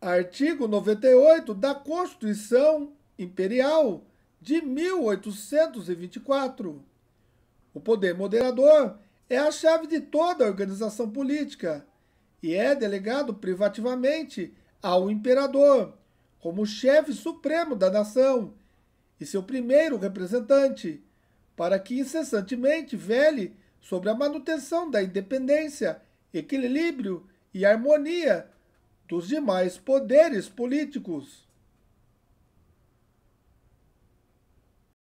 Artigo 98 da Constituição Imperial de 1824. O poder moderador é a chave de toda a organização política e é delegado privativamente ao imperador, como chefe supremo da nação e seu primeiro representante, para que incessantemente vele sobre a manutenção da independência, equilíbrio e harmonia dos demais poderes políticos.